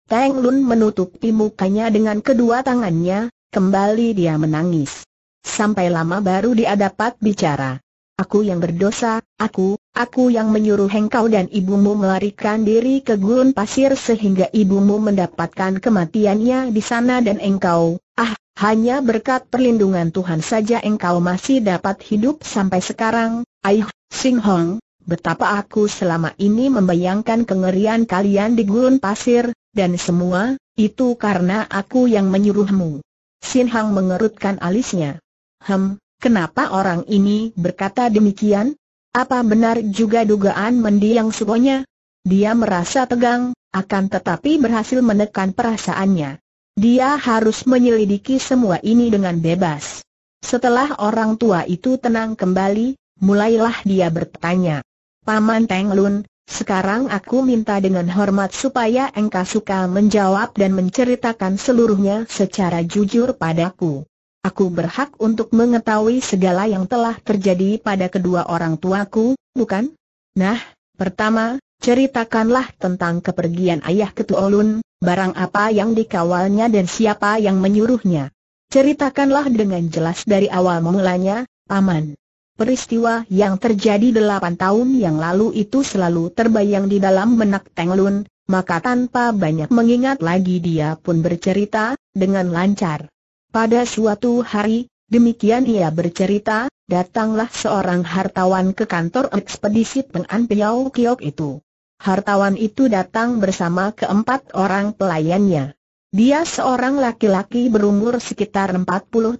Teng Lun menutupi mukanya dengan kedua tangannya, kembali dia menangis. Sampai lama baru dia dapat bicara. Aku yang berdosa, aku, aku yang menyuruh engkau dan ibumu melarikan diri ke gurun pasir sehingga ibumu mendapatkan kematiannya di sana dan engkau, ah, hanya berkat perlindungan Tuhan saja engkau masih dapat hidup sampai sekarang, ayuh, Sing Hong, betapa aku selama ini membayangkan kengerian kalian di gurun pasir, dan semua, itu karena aku yang menyuruhmu. Sin Hang mengerutkan alisnya. Hem, Kenapa orang ini berkata demikian? Apa benar juga dugaan mendiang sukonya? Dia merasa tegang, akan tetapi berhasil menekan perasaannya. Dia harus menyelidiki semua ini dengan bebas. Setelah orang tua itu tenang kembali, mulailah dia bertanya. Paman Teng Lun, sekarang aku minta dengan hormat supaya engkau suka menjawab dan menceritakan seluruhnya secara jujur padaku. Aku berhak untuk mengetahui segala yang telah terjadi pada kedua orang tuaku, bukan? Nah, pertama, ceritakanlah tentang kepergian ayah Ketuolun, barang apa yang dikawalnya dan siapa yang menyuruhnya. Ceritakanlah dengan jelas dari awal mulanya, Paman. Peristiwa yang terjadi delapan tahun yang lalu itu selalu terbayang di dalam benak Tenglun, maka tanpa banyak mengingat lagi dia pun bercerita, dengan lancar. Pada suatu hari, demikian ia bercerita, datanglah seorang hartawan ke kantor ekspedisi Peng'an Piau Kiok itu. Hartawan itu datang bersama keempat orang pelayannya. Dia seorang laki-laki berumur sekitar 40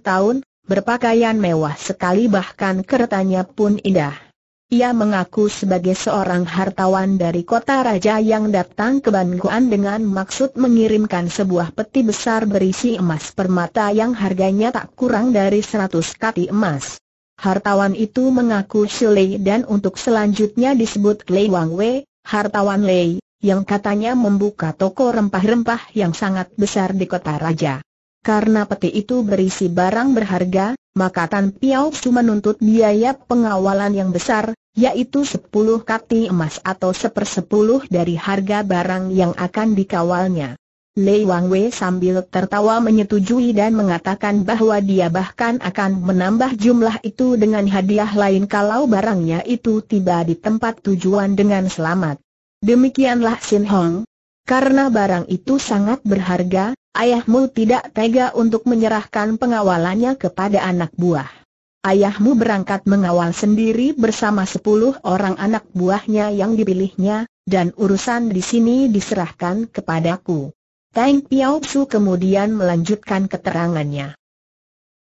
tahun, berpakaian mewah sekali bahkan keretanya pun indah. Ia mengaku sebagai seorang hartawan dari kota raja yang datang ke Bangkuan dengan maksud mengirimkan sebuah peti besar berisi emas permata yang harganya tak kurang dari seratus kati emas. Hartawan itu mengaku Shilei dan untuk selanjutnya disebut Lei Wang Wei, hartawan Lei, yang katanya membuka toko rempah-rempah yang sangat besar di kota raja. Karena peti itu berisi barang berharga, maka Tan Piao Su menuntut biaya pengawalan yang besar, yaitu sepuluh kati emas atau sepersepuluh dari harga barang yang akan dikawalnya. Lei Wang Wei sambil tertawa menyetujui dan mengatakan bahwa dia bahkan akan menambah jumlah itu dengan hadiah lain kalau barangnya itu tiba di tempat tujuan dengan selamat. Demikianlah Sin Hong. Karena barang itu sangat berharga, ayahmu tidak tega untuk menyerahkan pengawalannya kepada anak buah. Ayahmu berangkat mengawal sendiri bersama sepuluh orang anak buahnya yang dipilihnya, dan urusan di sini diserahkan kepadaku. Tang Piao Su kemudian melanjutkan keterangannya.